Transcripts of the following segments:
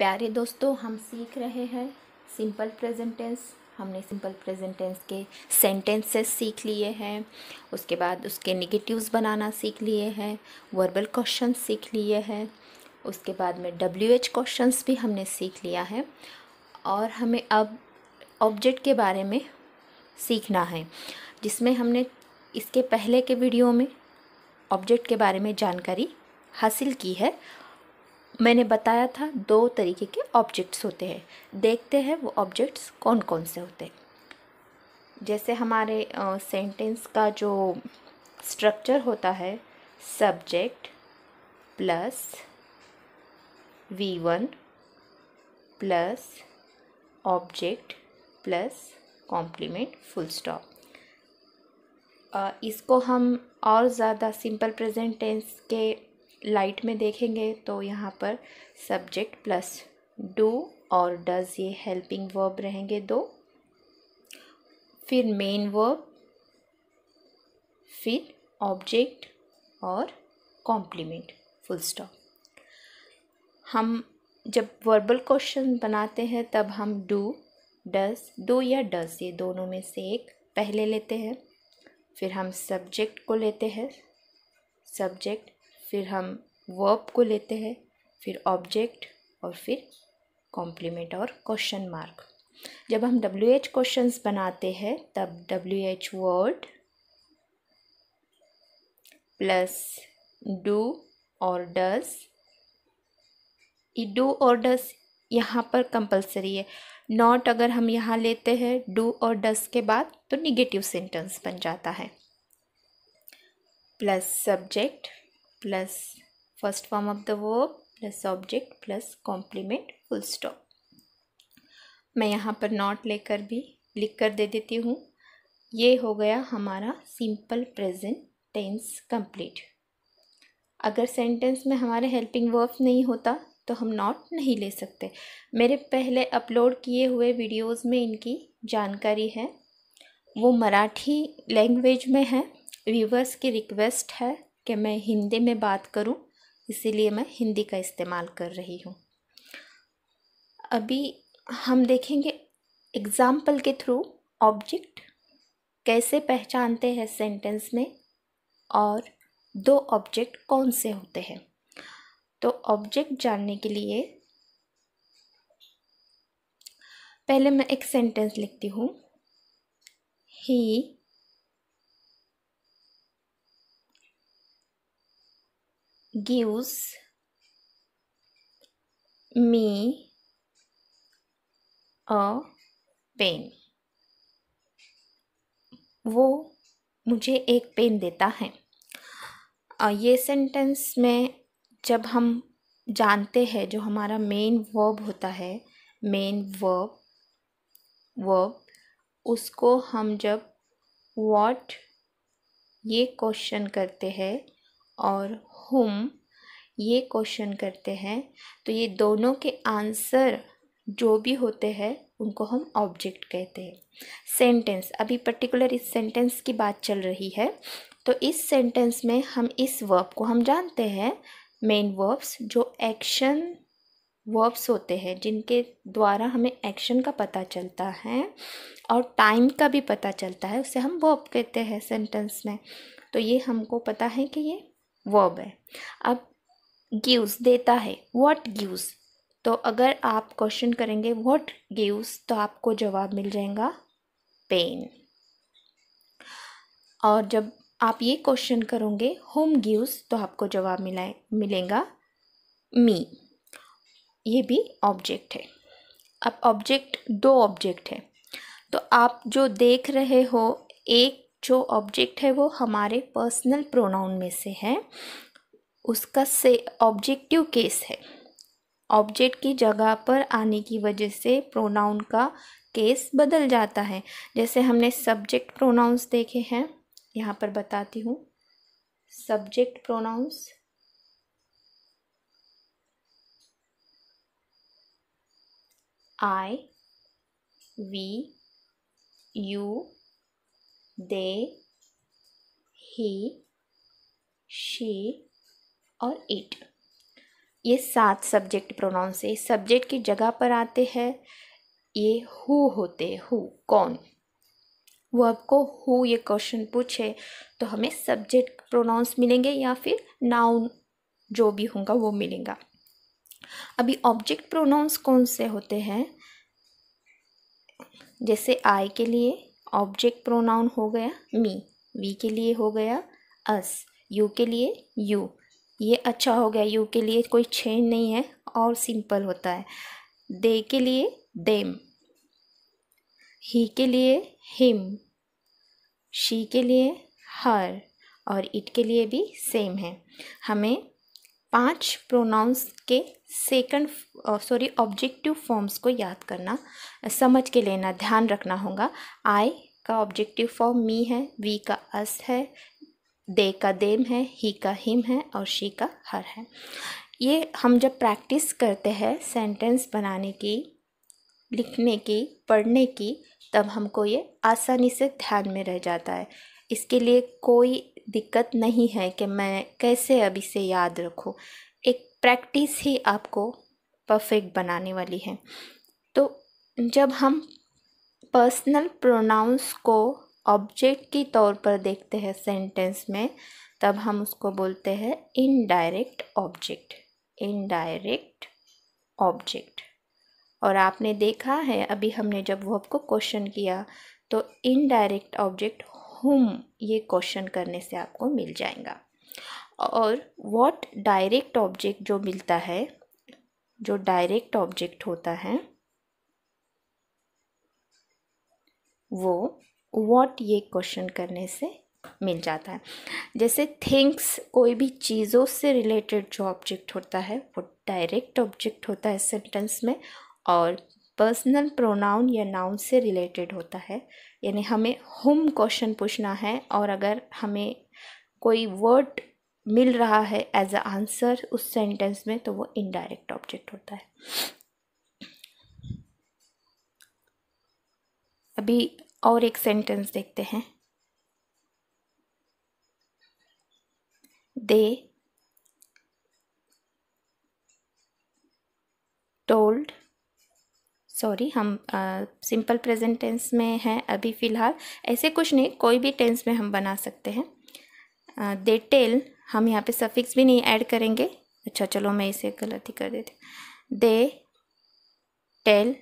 प्यारे दोस्तों हम सीख रहे हैं सिंपल प्रेजेंटेंस हमने सिंपल प्रेजेंटेंस के सेंटेंसेस सीख लिए हैं उसके बाद उसके निगेटिव्स बनाना सीख लिए हैं वर्बल क्वेश्चन सीख लिए हैं उसके बाद में डब्ल्यू एच क्वेश्चन भी हमने सीख लिया है और हमें अब ऑब्जेक्ट के बारे में सीखना है जिसमें हमने इसके पहले के वीडियो में ऑब्जेक्ट के बारे में जानकारी हासिल की है मैंने बताया था दो तरीके के ऑब्जेक्ट्स होते हैं देखते हैं वो ऑब्जेक्ट्स कौन कौन से होते हैं जैसे हमारे सेंटेंस का जो स्ट्रक्चर होता है subject plus V one plus object plus complement full stop इसको हम और ज़्यादा सिंपल प्रेजेंट टेंस के लाइट में देखेंगे तो यहाँ पर सब्जेक्ट प्लस डू और डज ये हेल्पिंग वर्ब रहेंगे दो फिर मेन वर्ब फिर ऑब्जेक्ट और कॉम्प्लीमेंट फुल स्टॉप हम जब वर्बल क्वेश्चन बनाते हैं तब हम डू डज दो या डज ये दोनों में से एक पहले लेते हैं फिर हम सब्जेक्ट को लेते हैं सब्जेक्ट फिर हम वर्ब को लेते हैं फिर ऑब्जेक्ट और फिर कॉम्प्लीमेंट और क्वेश्चन मार्क जब हम डब्ल्यू एच क्वेश्चन बनाते हैं तब W H word plus do और डस ई डू और डस यहाँ पर कंपलसरी है नॉट अगर हम यहाँ लेते हैं डू और डस के बाद तो निगेटिव सेंटेंस बन जाता है plus subject plus first form of the verb plus object plus complement full stop मैं यहाँ पर नॉट लेकर भी लिख कर दे देती हूँ ये हो गया हमारा सिंपल प्रेजेंट टेंस कंप्लीट अगर सेंटेंस में हमारे हेल्पिंग वर्ब नहीं होता तो हम नॉट नहीं ले सकते मेरे पहले अपलोड किए हुए वीडियोस में इनकी जानकारी है वो मराठी लैंग्वेज में है व्यूवर्स की रिक्वेस्ट है कि मैं हिंदी में बात करूं इसीलिए मैं हिंदी का इस्तेमाल कर रही हूं अभी हम देखेंगे एग्ज़ाम्पल के थ्रू ऑब्जेक्ट कैसे पहचानते हैं सेंटेंस में और दो ऑब्जेक्ट कौन से होते हैं तो ऑब्जेक्ट जानने के लिए पहले मैं एक सेंटेंस लिखती हूँ he gives me a pen वो मुझे एक पेन देता है ये सेंटेंस में जब हम जानते हैं जो हमारा मेन वर्ब होता है मेन वर्ब वर्ब उसको हम जब वॉट ये क्वेश्चन करते हैं और हुम ये क्वेश्चन करते हैं तो ये दोनों के आंसर जो भी होते हैं उनको हम ऑब्जेक्ट कहते हैं सेंटेंस अभी पर्टिकुलर इस सेंटेंस की बात चल रही है तो इस सेंटेंस में हम इस वर्ब को हम जानते हैं मेन वर्ब्स जो एक्शन वर्ब्स होते हैं जिनके द्वारा हमें एक्शन का पता चलता है और टाइम का भी पता चलता है उसे हम वर्ब कहते हैं सेंटेंस में तो ये हमको पता है कि ये वर्ब है अब गिव्स देता है व्हाट गिव्स तो अगर आप क्वेश्चन करेंगे व्हाट गिव्स तो आपको जवाब मिल जाएगा पेन और जब आप ये क्वेश्चन करोगे होम गिव्स तो आपको जवाब मिलाए मिलेगा मी ये भी ऑब्जेक्ट है अब ऑब्जेक्ट दो ऑब्जेक्ट है तो आप जो देख रहे हो एक जो ऑब्जेक्ट है वो हमारे पर्सनल प्रोनाउन में से है उसका से ऑब्जेक्टिव केस है ऑब्जेक्ट की जगह पर आने की वजह से प्रोनाउन का केस बदल जाता है जैसे हमने सब्जेक्ट प्रोनाउंस देखे हैं यहाँ पर बताती हूँ subject pronouns I we you they, he, she और it ये सात सब्जेक्ट प्रोनाउन से सब्जेक्ट की जगह पर आते हैं ये हु होते हु कौन वो आपको हु ये क्वेश्चन पूछे तो हमें सब्जेक्ट प्रोनाउंस मिलेंगे या फिर नाउन जो भी होगा वो मिलेगा अभी ऑब्जेक्ट प्रोनाउंस कौन से होते हैं जैसे आई के लिए ऑब्जेक्ट प्रोनाउन हो गया मी वी के लिए हो गया अस यू के लिए यू ये अच्छा हो गया यू के लिए कोई चेंज नहीं है और सिंपल होता है दे के लिए देम ही के लिए हिम शी के लिए हर और इट के लिए भी सेम है हमें पांच प्रोनाउंस के सेकंड सॉरी ऑब्जेक्टिव फॉर्म्स को याद करना समझ के लेना ध्यान रखना होगा आई का ऑब्जेक्टिव फॉर्म मी है वी का अस है दे का देम है ही का हिम है और शी का हर है ये हम जब प्रैक्टिस करते हैं सेंटेंस बनाने की लिखने की पढ़ने की तब हमको ये आसानी से ध्यान में रह जाता है इसके लिए कोई दिक्कत नहीं है कि मैं कैसे अब इसे याद रखूँ एक प्रैक्टिस ही आपको परफेक्ट बनाने वाली है तो जब हम पर्सनल प्रोनाउंस को ऑब्जेक्ट के तौर पर देखते हैं सेंटेंस में तब हम उसको बोलते हैं इनडायरेक्ट ऑब्जेक्ट इनडायरेक्ट ऑब्जेक्ट और आपने देखा है अभी हमने जब वो आपको क्वेश्चन किया तो इनडायरेक्ट ऑब्जेक्ट हुम ये क्वेश्चन करने से आपको मिल जाएगा और वॉट डायरेक्ट ऑब्जेक्ट जो मिलता है जो डायरेक्ट ऑब्जेक्ट होता है वो वॉट ये क्वेश्चन करने से मिल जाता है जैसे थिंग्स कोई भी चीज़ों से रिलेटेड जो ऑब्जेक्ट होता है वो डायरेक्ट ऑब्जेक्ट होता है सेंटेंस में और पर्सनल प्रोनाउन या नाउन से रिलेटेड होता है यानी हमें हुम क्वेश्चन पूछना है और अगर हमें कोई वर्ड मिल रहा है एज अ आंसर उस सेंटेंस में तो वो इनडायरेक्ट ऑब्जेक्ट होता है अभी और एक सेंटेंस देखते हैं दे टोल्ड सॉरी हम सिंपल प्रेजेंट टेंस में हैं अभी फ़िलहाल ऐसे कुछ नहीं कोई भी टेंस में हम बना सकते हैं दे टेल हम यहाँ पे सफिक्स भी नहीं ऐड करेंगे अच्छा चलो मैं इसे गलती कर देती they tell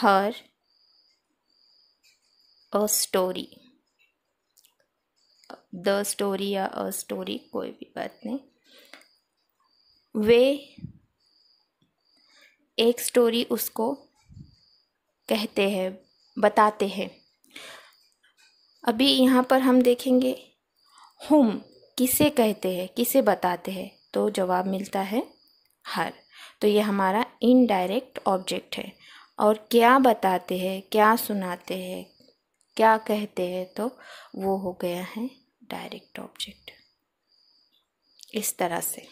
her a story the story या अ स्टोरी कोई भी बात नहीं वे एक स्टोरी उसको कहते हैं बताते हैं अभी यहाँ पर हम देखेंगे हुम किसे कहते हैं किसे बताते हैं तो जवाब मिलता है हर तो ये हमारा इनडायरेक्ट ऑब्जेक्ट है और क्या बताते हैं क्या सुनाते हैं क्या कहते हैं तो वो हो गया है डायरेक्ट ऑब्जेक्ट इस तरह से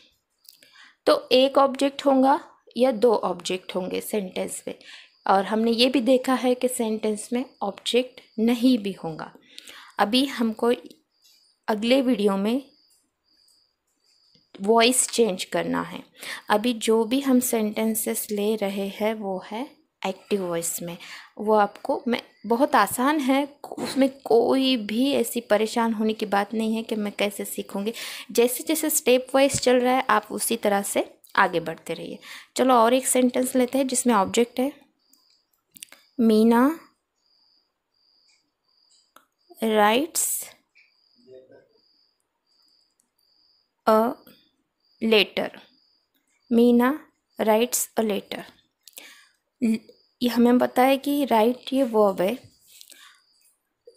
तो एक ऑब्जेक्ट होगा या दो ऑब्जेक्ट होंगे सेंटेंस में और हमने ये भी देखा है कि सेंटेंस में ऑब्जेक्ट नहीं भी होगा अभी हमको अगले वीडियो में वॉइस चेंज करना है अभी जो भी हम सेंटेंसेस ले रहे हैं वो है एक्टिव वॉइस में वो आपको मैं बहुत आसान है उसमें कोई भी ऐसी परेशान होने की बात नहीं है कि मैं कैसे सीखूँगी जैसे जैसे स्टेप वाइज चल रहा है आप उसी तरह से आगे बढ़ते रहिए चलो और एक सेंटेंस लेते हैं जिसमें ऑब्जेक्ट है Meena writes a letter Meena writes a letter ये हमें बताया कि राइट ये वर्ब है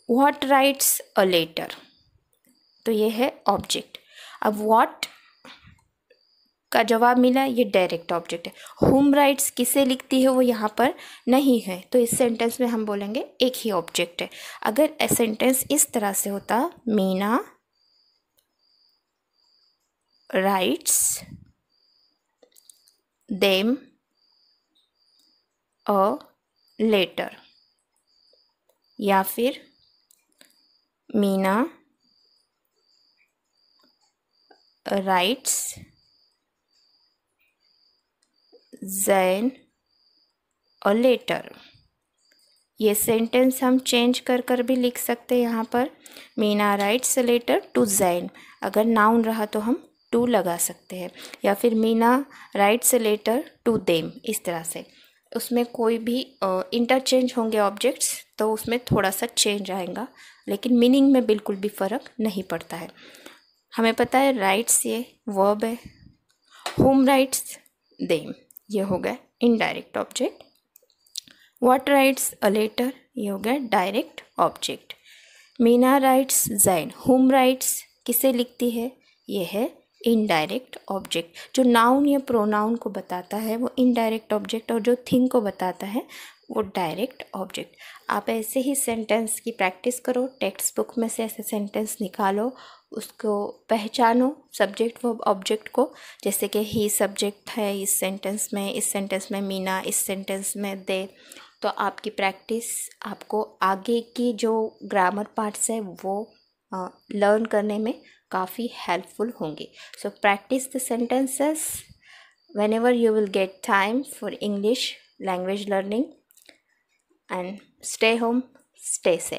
व्हाट राइट्स अ लेटर तो ये है ऑब्जेक्ट अब व्हाट का जवाब मिला ये डायरेक्ट ऑब्जेक्ट है होम राइट्स किसे लिखती है वो यहाँ पर नहीं है तो इस सेंटेंस में हम बोलेंगे एक ही ऑब्जेक्ट है अगर सेंटेंस इस तरह से होता Meena writes them a letter या फिर मीना राइट्स जैन और लेटर ये सेंटेंस हम चेंज कर कर भी लिख सकते हैं यहाँ पर Meena writes letter to Jain अगर नाउन रहा तो हम टू लगा सकते हैं या फिर Meena writes letter to them इस तरह से उसमें कोई भी इंटरचेंज होंगे ऑब्जेक्ट्स तो उसमें थोड़ा सा चेंज आएगा लेकिन मीनिंग में बिल्कुल भी फ़र्क नहीं पड़ता है हमें पता है राइट्स ये वर्ब है होम राइट्स देम ये हो गया indirect object what writes a letter ये हो गया direct object Meena writes Jain whom writes किसे लिखती है ये है इनडायरेक्ट ऑब्जेक्ट जो नाउन या प्रोनाउन को बताता है वो इनडायरेक्ट ऑब्जेक्ट और जो थिंग को बताता है वो डायरेक्ट ऑब्जेक्ट आप ऐसे ही सेंटेंस की प्रैक्टिस करो टेक्स्ट बुक में से ऐसे सेंटेंस निकालो उसको पहचानो सब्जेक्ट व ऑब्जेक्ट को जैसे कि ही सब्जेक्ट है इस सेंटेंस में इस सेंटेंस में मीना इस सेंटेंस में दे तो आपकी प्रैक्टिस आपको आगे की जो ग्रामर पार्ट्स है वो लर्न करने में काफ़ी हेल्पफुल होंगे so practice the sentences ever you will get time for English language learning and stay home, stay safe.